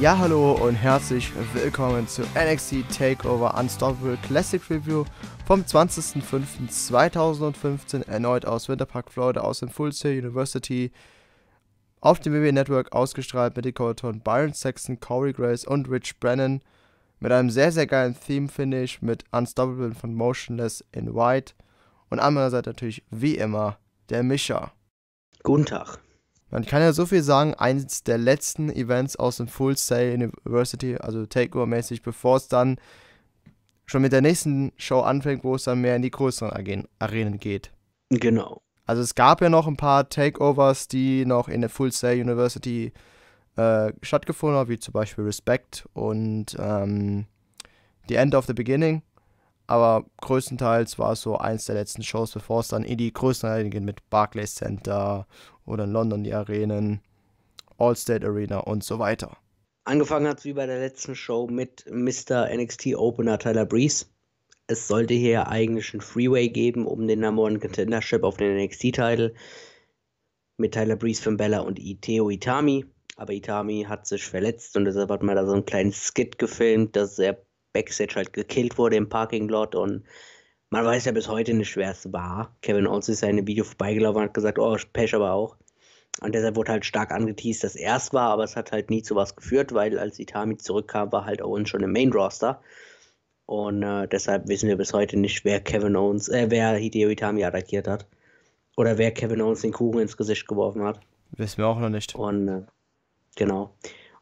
Ja, hallo und herzlich willkommen zu NXT Takeover Unstoppable Classic Review vom 20.05.2015 erneut aus Winterpark, Florida aus dem Full Sail University auf dem WWE Network ausgestrahlt mit den Kommentatoren Byron Saxon, Corey Grace und Rich Brennan mit einem sehr, sehr geilen Theme-Finish mit Unstoppable von Motionless in White und an meiner Seite natürlich wie immer der Mischer. Guten Tag. Man kann ja so viel sagen, eines der letzten Events aus dem Full Sail University, also Takeover-mäßig, bevor es dann schon mit der nächsten Show anfängt, wo es dann mehr in die größeren Arenen, geht. Genau. Also es gab ja noch ein paar Takeovers, die noch in der Full Sail University äh, stattgefunden haben, wie zum Beispiel Respect und ähm, The End of the Beginning aber größtenteils war es so eins der letzten Shows, bevor es dann in die größten Arenen geht mit Barclays Center oder in London die Arenen, Allstate Arena und so weiter. Angefangen hat es wie bei der letzten Show mit Mr. NXT Opener Tyler Breeze. Es sollte hier eigentlich einen Freeway geben um den Number One Contendership auf den nxt Title mit Tyler Breeze von Bella und Iteo Itami. Aber Itami hat sich verletzt und deshalb hat man da so einen kleinen Skit gefilmt, dass er Backstage halt gekillt wurde im Parking Lot und man weiß ja bis heute nicht, wer es war. Kevin Owens ist ja Video vorbeigelaufen und hat gesagt, oh, Pech aber auch. Und deshalb wurde halt stark angeteased, dass er es war, aber es hat halt nie zu was geführt, weil als Itami zurückkam, war halt Owens schon im Main Roster. Und äh, deshalb wissen wir bis heute nicht, wer Kevin Owens, äh, wer Hideo Itami attackiert hat. Oder wer Kevin Owens den Kuchen ins Gesicht geworfen hat. Wissen wir auch noch nicht. Und äh, genau.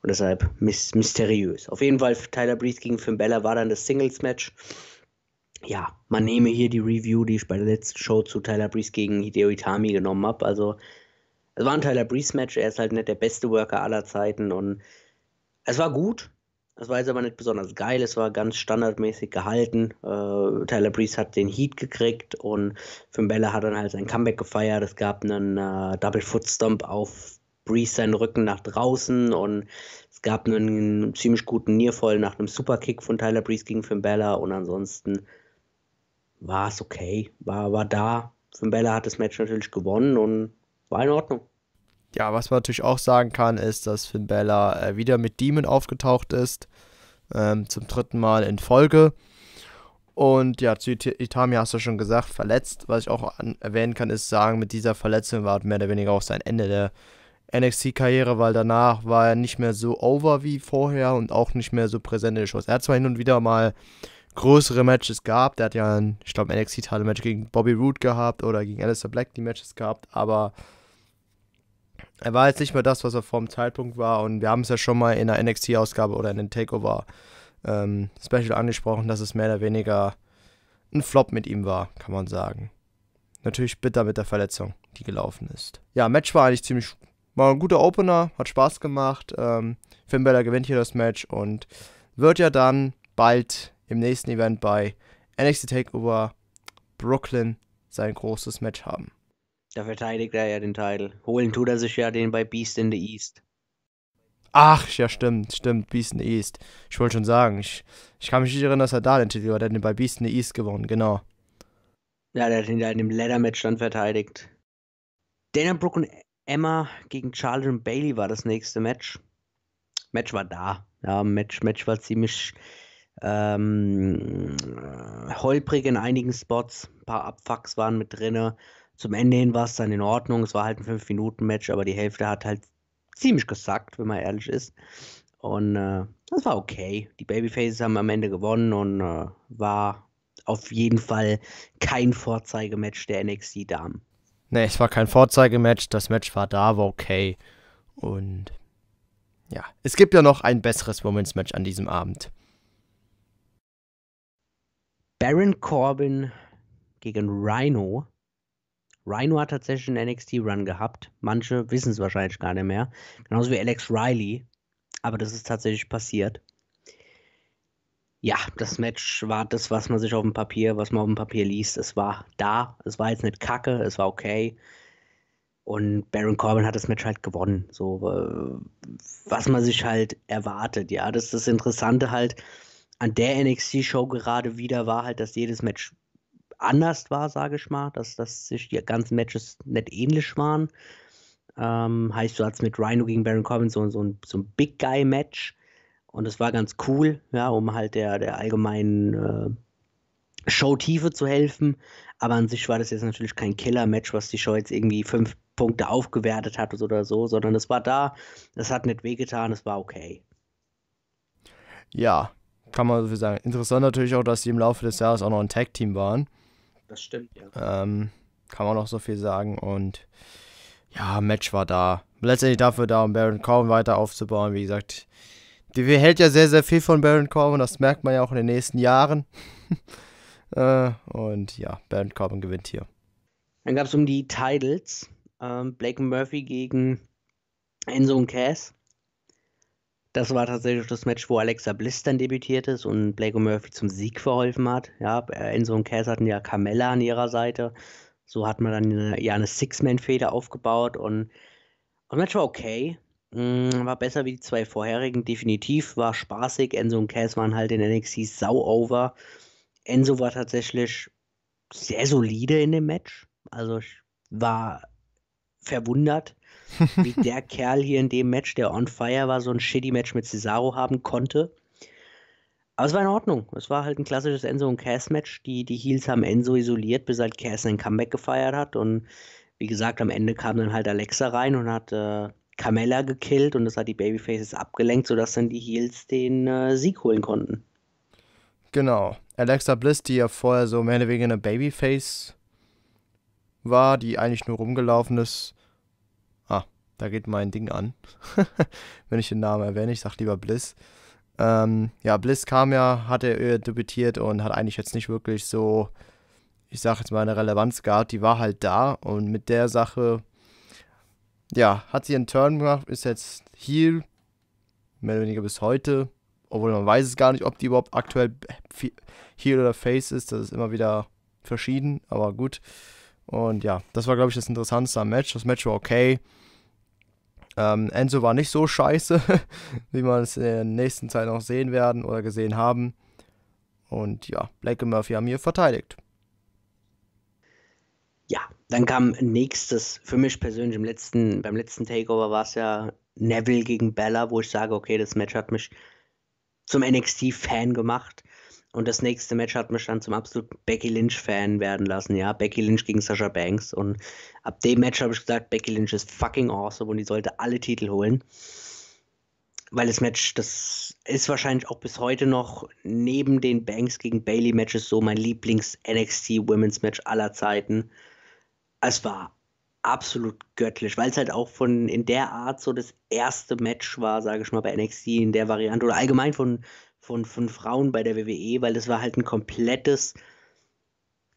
Und deshalb mysteriös. Auf jeden Fall Tyler Breeze gegen Finn Bella war dann das Singles-Match. Ja, man nehme hier die Review, die ich bei der letzten Show zu Tyler Breeze gegen Hideo Itami genommen habe. Also, es war ein Tyler Breeze-Match. Er ist halt nicht der beste Worker aller Zeiten. Und es war gut. Das war jetzt aber nicht besonders geil. Es war ganz standardmäßig gehalten. Äh, Tyler Breeze hat den Heat gekriegt und Finn Bella hat dann halt sein Comeback gefeiert. Es gab einen äh, Double Foot Stomp auf Breeze seinen Rücken nach draußen und es gab einen ziemlich guten Nierfall nach einem Superkick von Tyler Breeze gegen Finn Bella und ansonsten war es okay, war, war da. Finn Bella hat das Match natürlich gewonnen und war in Ordnung. Ja, was man natürlich auch sagen kann, ist, dass Finn Bella äh, wieder mit Demon aufgetaucht ist. Ähm, zum dritten Mal in Folge. Und ja, zu Itami hast du schon gesagt, verletzt. Was ich auch erwähnen kann, ist sagen, mit dieser Verletzung war mehr oder weniger auch sein Ende der NXT-Karriere, weil danach war er nicht mehr so over wie vorher und auch nicht mehr so präsent in den Shows. Er hat zwar hin und wieder mal größere Matches gehabt, er hat ja, ein, ich glaube, NXT-Title-Match gegen Bobby Roode gehabt oder gegen Alistair Black die Matches gehabt, aber er war jetzt nicht mehr das, was er vor dem Zeitpunkt war und wir haben es ja schon mal in der NXT-Ausgabe oder in den Takeover ähm, Special angesprochen, dass es mehr oder weniger ein Flop mit ihm war, kann man sagen. Natürlich bitter mit der Verletzung, die gelaufen ist. Ja, Match war eigentlich ziemlich war ein guter Opener, hat Spaß gemacht. Ähm, Finn Balor gewinnt hier das Match und wird ja dann bald im nächsten Event bei NXT Takeover Brooklyn sein großes Match haben. Da verteidigt er ja den Titel. Holen tut er sich ja den bei Beast in the East. Ach, ja, stimmt, stimmt, Beast in the East. Ich wollte schon sagen, ich, ich kann mich nicht erinnern, dass er da den Titel war. Der hat den bei Beast in the East gewonnen, genau. Ja, der hat ihn da in dem Leather-Match dann verteidigt. Dana Brooke und Emma gegen und Bailey war das nächste Match. Match war da. Ja, Match, Match war ziemlich ähm, äh, holprig in einigen Spots. Ein paar Abfucks waren mit drin. Zum Ende hin war es dann in Ordnung. Es war halt ein 5-Minuten-Match, aber die Hälfte hat halt ziemlich gesackt, wenn man ehrlich ist. Und äh, das war okay. Die Babyfaces haben am Ende gewonnen und äh, war auf jeden Fall kein Vorzeigematch der NXT-Damen. Ne, es war kein Vorzeigematch, das Match war da, war okay. Und ja, es gibt ja noch ein besseres Women's Match an diesem Abend. Baron Corbin gegen Rhino. Rhino hat tatsächlich einen NXT-Run gehabt. Manche wissen es wahrscheinlich gar nicht mehr. Genauso wie Alex Riley. Aber das ist tatsächlich passiert. Ja, das Match war das, was man sich auf dem Papier, was man auf dem Papier liest. Es war da, es war jetzt nicht kacke, es war okay. Und Baron Corbin hat das Match halt gewonnen. So, äh, was man sich halt erwartet. Ja, das ist das Interessante halt an der NXT-Show gerade wieder war halt, dass jedes Match anders war, sage ich mal. Dass, dass sich die ganzen Matches nicht ähnlich waren. Ähm, heißt, du hattest mit Rhino gegen Baron Corbin so, so ein, so ein Big Guy-Match und es war ganz cool, ja, um halt der, der allgemeinen äh, Showtiefe zu helfen. Aber an sich war das jetzt natürlich kein Killer-Match, was die Show jetzt irgendwie fünf Punkte aufgewertet hat oder so, sondern es war da, es hat nicht wehgetan, es war okay. Ja, kann man so viel sagen. Interessant natürlich auch, dass sie im Laufe des Jahres auch noch ein Tag-Team waren. Das stimmt, ja. Ähm, kann man auch so viel sagen und ja, Match war da. Letztendlich dafür da, um Baron Corbin weiter aufzubauen. Wie gesagt, die WWE hält ja sehr, sehr viel von Baron Corbin. Das merkt man ja auch in den nächsten Jahren. Äh, und ja, Baron Corbin gewinnt hier. Dann gab es um die Titles. Ähm, Blake Murphy gegen Enzo und Cass. Das war tatsächlich das Match, wo Alexa Bliss dann debütiert ist und Blake Murphy zum Sieg verholfen hat. Ja, äh, Enzo und Cass hatten ja Carmella an ihrer Seite. So hat man dann ja eine Six-Man-Feder aufgebaut und das Match war okay. Mm, war besser wie die zwei vorherigen, definitiv. War spaßig. Enzo und Cass waren halt in NXT sau-over. Enzo war tatsächlich sehr solide in dem Match. Also ich war verwundert, wie der Kerl hier in dem Match, der on fire war, so ein shitty Match mit Cesaro haben konnte. Aber es war in Ordnung. Es war halt ein klassisches Enzo und Cass-Match. Die, die Heels haben Enzo isoliert, bis halt Cass sein Comeback gefeiert hat. Und wie gesagt, am Ende kam dann halt Alexa rein und hat... Äh, Carmella gekillt und das hat die Babyfaces abgelenkt, sodass dann die Heels den äh, Sieg holen konnten. Genau. Alexa Bliss, die ja vorher so mehr oder weniger eine Babyface war, die eigentlich nur rumgelaufen ist. Ah, da geht mein Ding an. Wenn ich den Namen erwähne, ich sag lieber Bliss. Ähm, ja, Bliss kam ja, hatte äh, debütiert und hat eigentlich jetzt nicht wirklich so, ich sag jetzt mal, eine Relevanz gehabt. Die war halt da und mit der Sache ja, hat sie einen Turn gemacht, ist jetzt Heal, mehr oder weniger bis heute. Obwohl man weiß es gar nicht, ob die überhaupt aktuell Heal oder Face ist. Das ist immer wieder verschieden, aber gut. Und ja, das war, glaube ich, das Interessanteste am Match. Das Match war okay. Ähm, Enzo war nicht so scheiße, wie man es in der nächsten Zeit noch sehen werden oder gesehen haben. Und ja, Black und Murphy haben hier verteidigt. Dann kam nächstes, für mich persönlich im letzten, beim letzten Takeover war es ja Neville gegen Bella, wo ich sage, okay, das Match hat mich zum NXT-Fan gemacht. Und das nächste Match hat mich dann zum absoluten Becky Lynch-Fan werden lassen. Ja, Becky Lynch gegen Sasha Banks. Und ab dem Match habe ich gesagt, Becky Lynch ist fucking awesome und die sollte alle Titel holen. Weil das Match, das ist wahrscheinlich auch bis heute noch neben den Banks gegen Bailey Matches so mein Lieblings-NXT Women's Match aller Zeiten es war absolut göttlich, weil es halt auch von in der Art so das erste Match war, sage ich mal, bei NXT in der Variante oder allgemein von, von, von Frauen bei der WWE, weil das war halt ein komplettes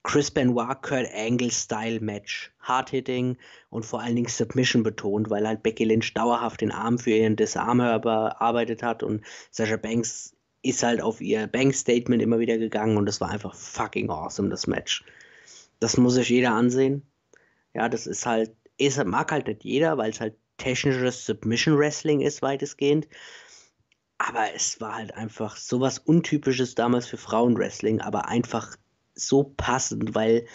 Chris Benoit Kurt Angle Style Match. Hard Hitting und vor allen Dingen Submission betont, weil halt Becky Lynch dauerhaft den Arm für ihren Disarmer bearbeitet hat und Sasha Banks ist halt auf ihr Bank Statement immer wieder gegangen und das war einfach fucking awesome das Match. Das muss sich jeder ansehen ja, das ist halt, es mag halt nicht jeder, weil es halt technisches Submission Wrestling ist, weitestgehend. Aber es war halt einfach sowas Untypisches damals für Frauenwrestling, aber einfach so passend, weil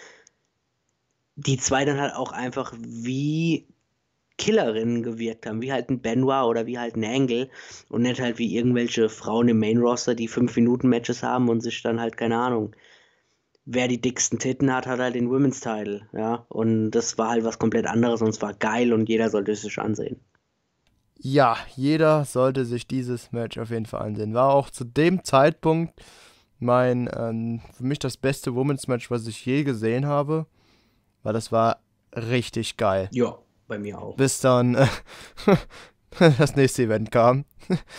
die zwei dann halt auch einfach wie Killerinnen gewirkt haben, wie halt ein Benoit oder wie halt ein Angle und nicht halt wie irgendwelche Frauen im Main Roster, die 5-Minuten-Matches haben und sich dann halt, keine Ahnung, wer die dicksten Titten hat, hat halt den Women's Title, ja. Und das war halt was komplett anderes und es war geil und jeder sollte es sich ansehen. Ja, jeder sollte sich dieses Match auf jeden Fall ansehen. War auch zu dem Zeitpunkt mein, ähm, für mich das beste Women's Match, was ich je gesehen habe, weil das war richtig geil. Ja, bei mir auch. Bis dann, äh, das nächste Event kam.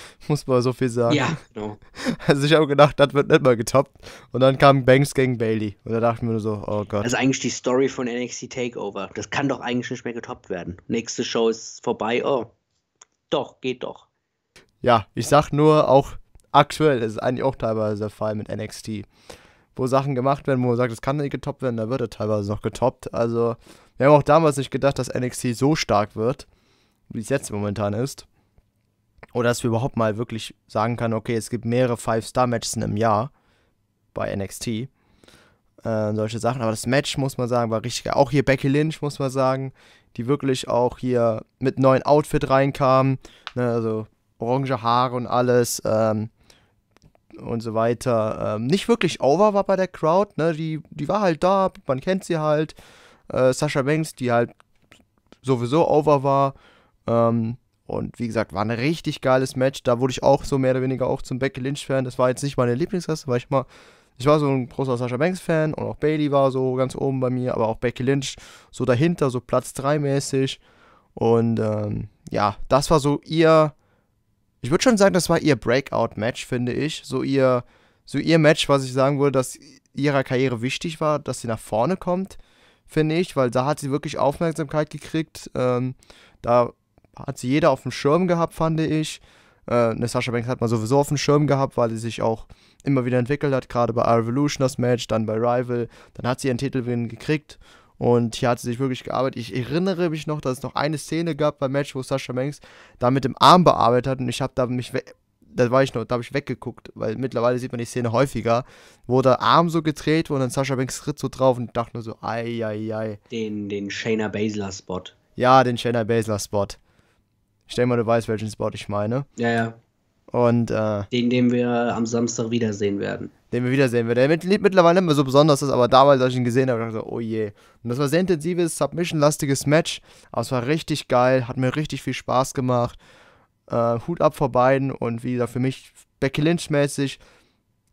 Muss man so viel sagen. Ja, genau. Also ich habe gedacht, das wird nicht mal getoppt. Und dann kam Banks gegen Bailey. Und da dachte ich mir nur so, oh Gott. Das also ist eigentlich die Story von NXT Takeover. Das kann doch eigentlich nicht mehr getoppt werden. Nächste Show ist vorbei. Oh, doch, geht doch. Ja, ich sag nur auch aktuell, das ist eigentlich auch teilweise der Fall mit NXT. Wo Sachen gemacht werden, wo man sagt, das kann nicht getoppt werden, da wird er teilweise noch getoppt. Also, wir haben auch damals nicht gedacht, dass NXT so stark wird wie es jetzt momentan ist. Oder dass wir überhaupt mal wirklich sagen können, okay, es gibt mehrere Five-Star-Matches im Jahr bei NXT. Äh, solche Sachen. Aber das Match, muss man sagen, war richtig geil. Auch hier Becky Lynch, muss man sagen, die wirklich auch hier mit neuen Outfit reinkam. Ne, also orange Haare und alles. Ähm, und so weiter. Ähm, nicht wirklich over war bei der Crowd, ne? Die, die war halt da, man kennt sie halt. Äh, Sasha Banks, die halt sowieso over war. Ähm, und wie gesagt, war ein richtig geiles Match. Da wurde ich auch so mehr oder weniger auch zum Becky Lynch-Fan. Das war jetzt nicht meine Lieblingsklasse, weil ich mal. Ich war so ein großer Sascha Banks-Fan und auch Bailey war so ganz oben bei mir, aber auch Becky Lynch so dahinter, so Platz 3 mäßig. Und ähm, ja, das war so ihr. Ich würde schon sagen, das war ihr Breakout-Match, finde ich. So ihr, so ihr Match, was ich sagen würde, dass ihrer Karriere wichtig war, dass sie nach vorne kommt, finde ich, weil da hat sie wirklich Aufmerksamkeit gekriegt. Ähm, da hat sie jeder auf dem Schirm gehabt, fand ich. Äh, ne, Sasha Banks hat man sowieso auf dem Schirm gehabt, weil sie sich auch immer wieder entwickelt hat, gerade bei Revolution das Match, dann bei Rival. Dann hat sie ihren Titelwin gekriegt und hier hat sie sich wirklich gearbeitet. Ich erinnere mich noch, dass es noch eine Szene gab beim Match, wo Sasha Banks da mit dem Arm bearbeitet hat und ich habe da mich da war ich noch, da habe ich weggeguckt, weil mittlerweile sieht man die Szene häufiger, wo der Arm so gedreht wurde und dann Sasha Banks ritt so drauf und dachte nur so, ei, ei, ei. Den, den Shayna Baszler Spot. Ja, den Shayna Baszler Spot. Ich denke mal, du weißt, welchen Spot ich meine. Ja, ja. Und äh, den, den wir am Samstag wiedersehen werden. Den wir wiedersehen werden. Der mit, mittlerweile nicht mehr so besonders ist, aber damals, als ich ihn gesehen habe, dachte ich so, oh je. Und das war sehr intensives, submission-lastiges Match. Aber es war richtig geil, hat mir richtig viel Spaß gemacht. Äh, Hut ab vor beiden und wie gesagt, für mich Becky Lynch-mäßig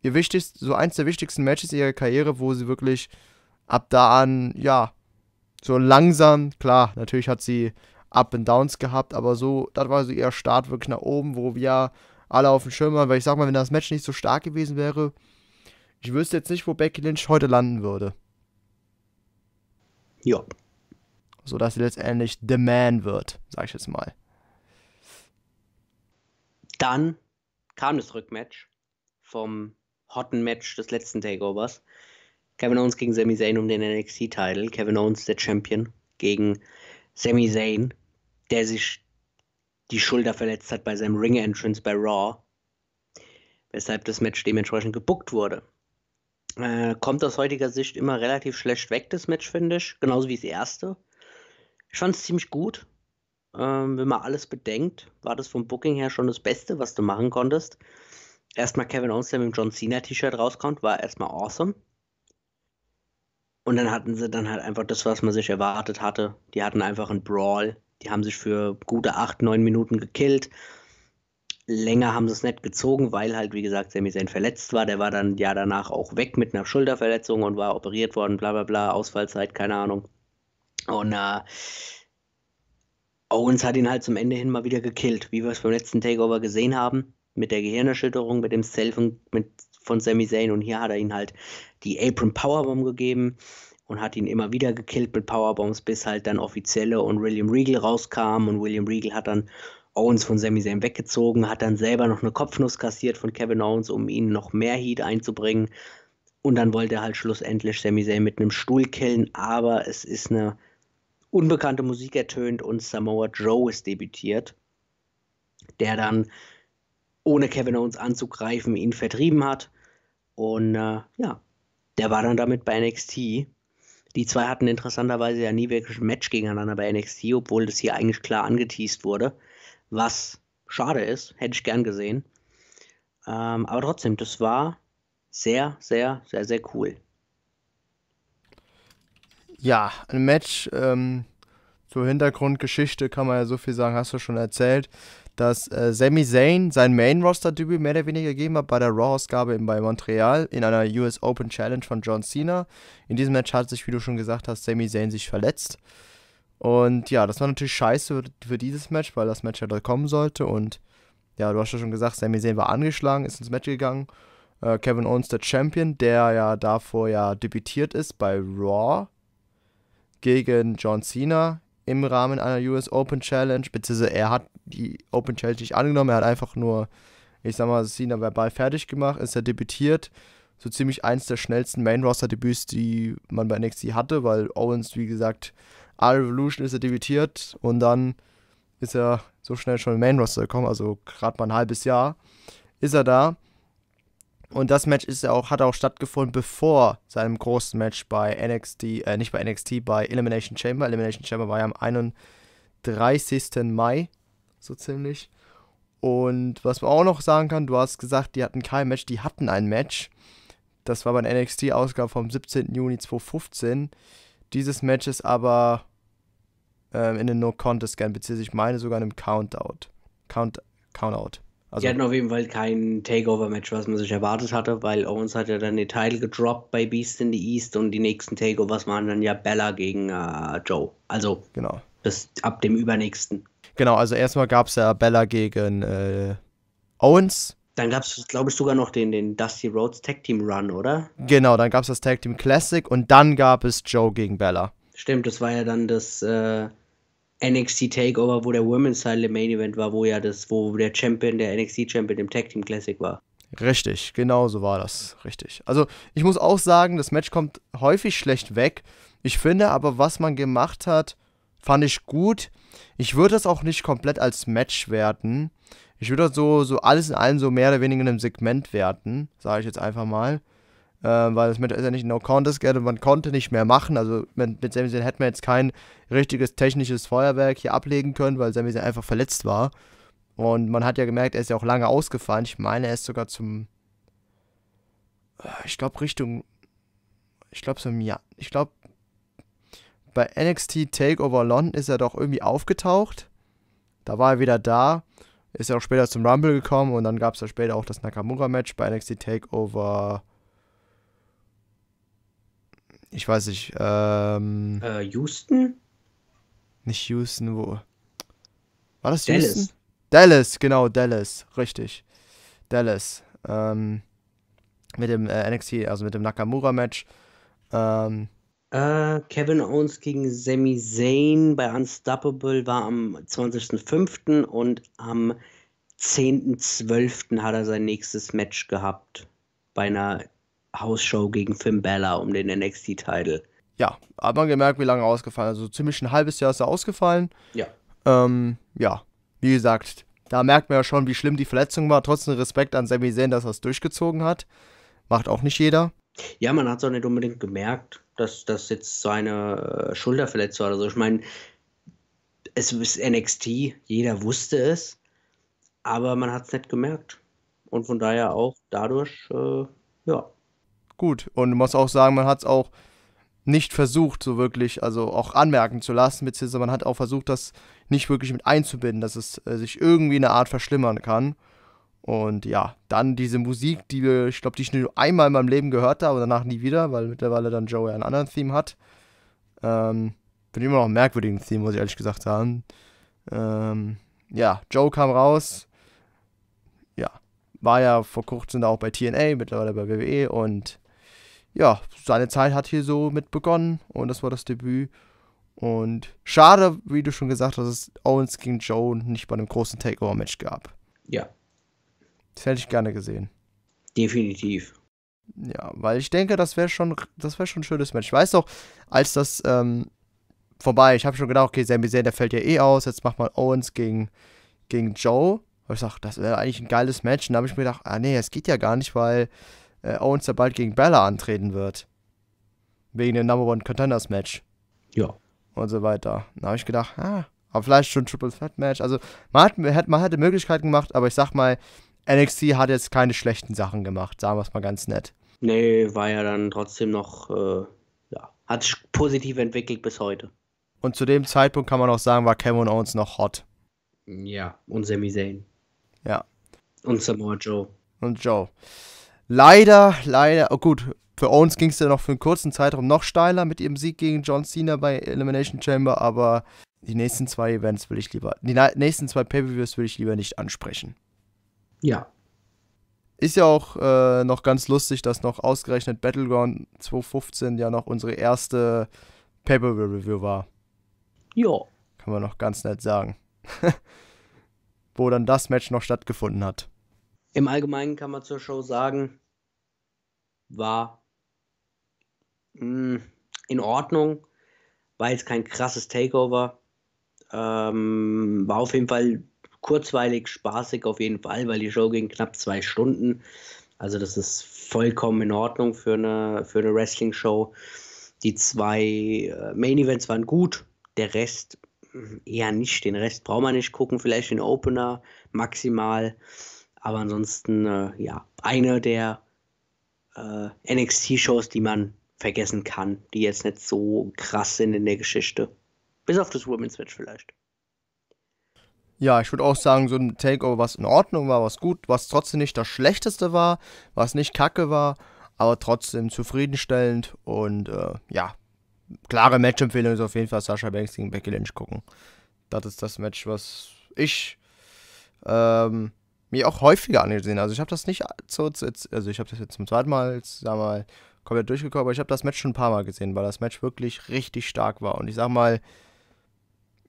ihr wichtigst, so eins der wichtigsten Matches ihrer Karriere, wo sie wirklich ab da an, ja, so langsam, klar, natürlich hat sie Up-and-Downs gehabt, aber so, das war so ihr Start wirklich nach oben, wo wir alle auf dem Schirm waren, weil ich sag mal, wenn das Match nicht so stark gewesen wäre, ich wüsste jetzt nicht, wo Becky Lynch heute landen würde. Ja. Sodass sie letztendlich The Man wird, sag ich jetzt mal. Dann kam das Rückmatch vom hotten Match des letzten Takeovers. Kevin Owens gegen Sami Zayn um den NXT-Titel. Kevin Owens, der Champion, gegen Sami Zayn der sich die Schulter verletzt hat bei seinem Ring-Entrance bei Raw, weshalb das Match dementsprechend gebuckt wurde. Äh, kommt aus heutiger Sicht immer relativ schlecht weg, das Match, finde ich, genauso wie das erste. Ich fand es ziemlich gut. Ähm, wenn man alles bedenkt, war das vom Booking her schon das Beste, was du machen konntest. Erstmal Kevin Owens, der mit dem John Cena-T-Shirt rauskommt, war erstmal awesome. Und dann hatten sie dann halt einfach das, was man sich erwartet hatte. Die hatten einfach einen Brawl die haben sich für gute acht, neun Minuten gekillt. Länger haben sie es nicht gezogen, weil halt, wie gesagt, Sami Zayn verletzt war. Der war dann ja danach auch weg mit einer Schulterverletzung und war operiert worden, bla bla bla, Ausfallzeit, keine Ahnung. Und äh, Owens hat ihn halt zum Ende hin mal wieder gekillt, wie wir es beim letzten Takeover gesehen haben, mit der Gehirnerschütterung, mit dem Selfen mit, von Sami Zayn. Und hier hat er ihn halt die Apron Powerbomb gegeben und hat ihn immer wieder gekillt mit Powerbombs, bis halt dann Offizielle und William Regal rauskamen und William Regal hat dann Owens von Sami Zayn weggezogen, hat dann selber noch eine Kopfnuss kassiert von Kevin Owens, um ihn noch mehr Heat einzubringen. Und dann wollte er halt schlussendlich Sami Zayn mit einem Stuhl killen, aber es ist eine unbekannte Musik ertönt und Samoa Joe ist debütiert, der dann ohne Kevin Owens anzugreifen ihn vertrieben hat. Und äh, ja, der war dann damit bei NXT die zwei hatten interessanterweise ja nie wirklich ein Match gegeneinander bei NXT, obwohl das hier eigentlich klar angeteased wurde. Was schade ist, hätte ich gern gesehen. Ähm, aber trotzdem, das war sehr, sehr, sehr, sehr cool. Ja, ein Match ähm, zur Hintergrundgeschichte kann man ja so viel sagen, hast du schon erzählt dass äh, Sami Zayn sein Main-Roster-Debüt mehr oder weniger gegeben hat bei der Raw-Ausgabe bei Montreal in einer US Open Challenge von John Cena. In diesem Match hat sich, wie du schon gesagt hast, Sami Zayn sich verletzt. Und ja, das war natürlich scheiße für dieses Match, weil das Match ja da kommen sollte. Und ja, du hast ja schon gesagt, Sami Zayn war angeschlagen, ist ins Match gegangen. Äh, Kevin Owens, der Champion, der ja davor ja debütiert ist bei Raw gegen John Cena im Rahmen einer US Open Challenge, beziehungsweise er hat die Open Challenge nicht angenommen. Er hat einfach nur, ich sag mal, Cena verbal fertig gemacht, ist er debütiert. So ziemlich eins der schnellsten Main-Roster-Debüts, die man bei NXT hatte, weil Owens, wie gesagt, A-Revolution ist er debütiert und dann ist er so schnell schon im Main-Roster gekommen, also gerade mal ein halbes Jahr ist er da. Und das Match ist ja auch, hat auch stattgefunden, bevor seinem großen Match bei NXT, äh, nicht bei NXT, bei Elimination Chamber. Elimination Chamber war ja am 31. Mai so ziemlich. Und was man auch noch sagen kann, du hast gesagt, die hatten kein Match, die hatten ein Match. Das war bei der NXT-Ausgabe vom 17. Juni 2015. Dieses Match ist aber ähm, in den No-Contest-Scan, beziehungsweise ich meine sogar in einem Countout. Count, Countout. Also, die hatten auf jeden Fall kein Takeover-Match, was man sich erwartet hatte, weil Owens hat ja dann den Titel gedroppt bei Beast in the East und die nächsten Takeovers waren dann ja Bella gegen äh, Joe. Also genau. bis ab dem übernächsten. Genau, also erstmal gab es ja Bella gegen äh, Owens. Dann gab es, glaube ich, sogar noch den, den Dusty Rhodes Tag Team Run, oder? Genau, dann gab es das Tag Team Classic und dann gab es Joe gegen Bella. Stimmt, das war ja dann das äh, NXT Takeover, wo der Women's Title im Main Event war, wo ja das, wo der Champion, der NXT Champion im Tag Team Classic war. Richtig, genau so war das. Richtig. Also, ich muss auch sagen, das Match kommt häufig schlecht weg. Ich finde aber, was man gemacht hat, Fand ich gut. Ich würde das auch nicht komplett als Match werten. Ich würde das so, so alles in allem so mehr oder weniger in einem Segment werten, sage ich jetzt einfach mal. Äh, weil das Match ist ja nicht No Contest Geld und man konnte nicht mehr machen. Also mit, mit Sami Zayn hätten wir jetzt kein richtiges technisches Feuerwerk hier ablegen können, weil Sami Zayn einfach verletzt war. Und man hat ja gemerkt, er ist ja auch lange ausgefallen. Ich meine, er ist sogar zum. Äh, ich glaube, Richtung. Ich glaube, so im Jahr. Ich glaube, bei NXT Takeover London ist er doch irgendwie aufgetaucht. Da war er wieder da. Ist ja auch später zum Rumble gekommen und dann gab es ja später auch das Nakamura-Match bei NXT Takeover. Ich weiß nicht. Ähm, äh, Houston? Nicht Houston, wo? War das Dallas. Houston? Dallas, genau, Dallas, richtig. Dallas. Ähm, mit dem äh, NXT, also mit dem Nakamura-Match. Ähm, äh, Kevin Owens gegen Sami Zayn bei Unstoppable war am 20.05. und am 10.12. hat er sein nächstes Match gehabt bei einer Hausshow gegen Finn Bella um den nxt title Ja, hat man gemerkt, wie lange er ausgefallen ist. Also ziemlich ein halbes Jahr ist er ausgefallen. Ja. Ähm, ja, wie gesagt, da merkt man ja schon, wie schlimm die Verletzung war. Trotzdem Respekt an Sami Zayn, dass er es durchgezogen hat. Macht auch nicht jeder. Ja, man hat es auch nicht unbedingt gemerkt, dass das jetzt seine äh, Schulter verletzt war oder so. Ich meine, es ist NXT, jeder wusste es, aber man hat es nicht gemerkt. Und von daher auch dadurch, äh, ja. Gut, und man muss auch sagen, man hat es auch nicht versucht, so wirklich, also auch anmerken zu lassen, beziehungsweise man hat auch versucht, das nicht wirklich mit einzubinden, dass es äh, sich irgendwie eine Art verschlimmern kann. Und ja, dann diese Musik, die ich glaube, die ich nur einmal in meinem Leben gehört habe, danach nie wieder, weil mittlerweile dann Joey ein anderes Theme hat. Ähm, finde immer noch ein merkwürdigen Theme, muss ich ehrlich gesagt sagen. Ähm, ja, Joe kam raus. Ja, war ja vor kurzem auch bei TNA, mittlerweile bei WWE und ja, seine Zeit hat hier so mit begonnen und das war das Debüt. Und schade, wie du schon gesagt hast, dass es Owens gegen Joe nicht bei einem großen Takeover-Match gab. Ja, das hätte ich gerne gesehen. Definitiv. Ja, weil ich denke, das wäre schon, das wäre schon ein schönes Match. Ich weiß doch, als das ähm, vorbei, ich habe schon gedacht, okay, Sami Zayn, der fällt ja eh aus, jetzt macht man Owens gegen, gegen Joe. Und ich sag, das wäre eigentlich ein geiles Match. Und da habe ich mir gedacht, ah nee, es geht ja gar nicht, weil äh, Owens ja bald gegen Bella antreten wird. Wegen dem Number One Contenders Match. Ja. Und so weiter. Da habe ich gedacht, ah, aber vielleicht schon ein Triple Threat Match. Also man hat, man hätte Möglichkeiten gemacht, aber ich sag mal, NXT hat jetzt keine schlechten Sachen gemacht, sagen wir es mal ganz nett. Nee, war ja dann trotzdem noch, äh, ja, hat sich positiv entwickelt bis heute. Und zu dem Zeitpunkt kann man auch sagen, war Cameron Owens noch hot. Ja, und Sami Zayn. Ja. Und Samoa Joe. Und Joe. Leider, leider, oh gut, für Owens ging es ja noch für einen kurzen Zeitraum noch steiler mit ihrem Sieg gegen John Cena bei Elimination Chamber, aber die nächsten zwei Events will ich lieber, die nächsten zwei Pay-Per-Views will ich lieber nicht ansprechen. Ja. Ist ja auch äh, noch ganz lustig, dass noch ausgerechnet Battleground 2015 ja noch unsere erste pay Paperwheel-Review war. Ja. Kann man noch ganz nett sagen. Wo dann das Match noch stattgefunden hat. Im Allgemeinen kann man zur Show sagen, war mh, mm, in Ordnung, war jetzt kein krasses Takeover, ähm, war auf jeden Fall kurzweilig, spaßig auf jeden Fall, weil die Show ging knapp zwei Stunden. Also das ist vollkommen in Ordnung für eine, für eine Wrestling-Show. Die zwei äh, Main-Events waren gut, der Rest hm, eher nicht. Den Rest braucht man nicht gucken, vielleicht den Opener maximal. Aber ansonsten, äh, ja, eine der äh, NXT-Shows, die man vergessen kann, die jetzt nicht so krass sind in der Geschichte. Bis auf das Women's Match vielleicht. Ja, ich würde auch sagen, so ein Takeover, was in Ordnung war, was gut, was trotzdem nicht das Schlechteste war, was nicht kacke war, aber trotzdem zufriedenstellend und äh, ja, klare Match-Empfehlung ist auf jeden Fall Sascha Banks gegen Becky Lynch gucken. Das ist das Match, was ich ähm, mir auch häufiger angesehen. Also ich habe das nicht so, also ich habe das jetzt zum zweiten Mal, sag mal, komplett durchgekommen, aber ich habe das Match schon ein paar Mal gesehen, weil das Match wirklich richtig stark war. Und ich sag mal,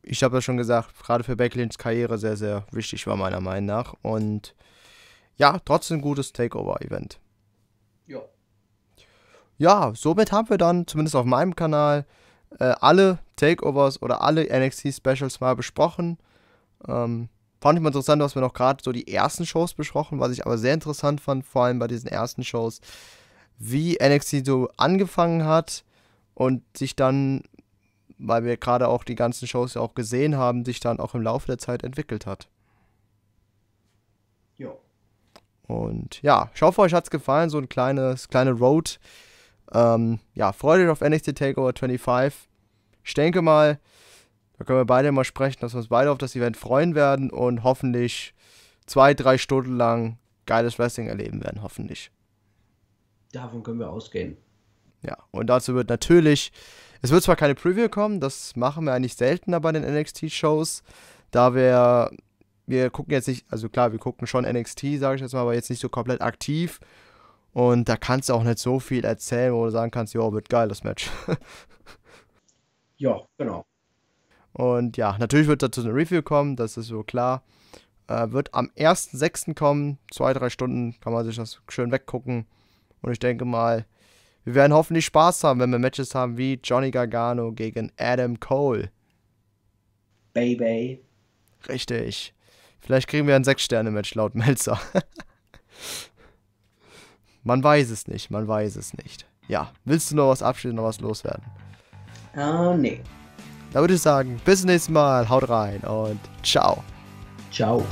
ich habe das schon gesagt, gerade für Backlins Karriere sehr, sehr wichtig war, meiner Meinung nach. Und ja, trotzdem gutes Takeover-Event. Ja. Ja, somit haben wir dann, zumindest auf meinem Kanal, äh, alle Takeovers oder alle NXT-Specials mal besprochen. Ähm, fand ich mal interessant, dass wir noch gerade so die ersten Shows besprochen, was ich aber sehr interessant fand, vor allem bei diesen ersten Shows, wie NXT so angefangen hat und sich dann weil wir gerade auch die ganzen Shows ja auch gesehen haben, sich dann auch im Laufe der Zeit entwickelt hat. Ja. Und ja, ich hoffe, euch hat es gefallen, so ein kleines, kleine Road. Ähm, ja, freut euch auf NXT Takeover 25. Ich denke mal, da können wir beide mal sprechen, dass wir uns beide auf das Event freuen werden und hoffentlich zwei, drei Stunden lang geiles Wrestling erleben werden, hoffentlich. Davon können wir ausgehen. Ja, und dazu wird natürlich, es wird zwar keine Preview kommen, das machen wir eigentlich seltener bei den NXT-Shows, da wir, wir gucken jetzt nicht, also klar, wir gucken schon NXT, sage ich jetzt mal, aber jetzt nicht so komplett aktiv. Und da kannst du auch nicht so viel erzählen, wo du sagen kannst, ja, wird geil, das Match. ja, genau. Und ja, natürlich wird dazu eine Review kommen, das ist so klar. Äh, wird am 1.6. kommen, zwei, drei Stunden kann man sich das schön weggucken. Und ich denke mal, wir werden hoffentlich Spaß haben, wenn wir Matches haben wie Johnny Gargano gegen Adam Cole. Baby. Richtig. Vielleicht kriegen wir ein Sechs-Sterne-Match laut Melzer. man weiß es nicht, man weiß es nicht. Ja, willst du noch was abschließen, noch was loswerden? Ah, oh, nee. Da würde ich sagen, bis nächstes Mal, haut rein und ciao. Ciao.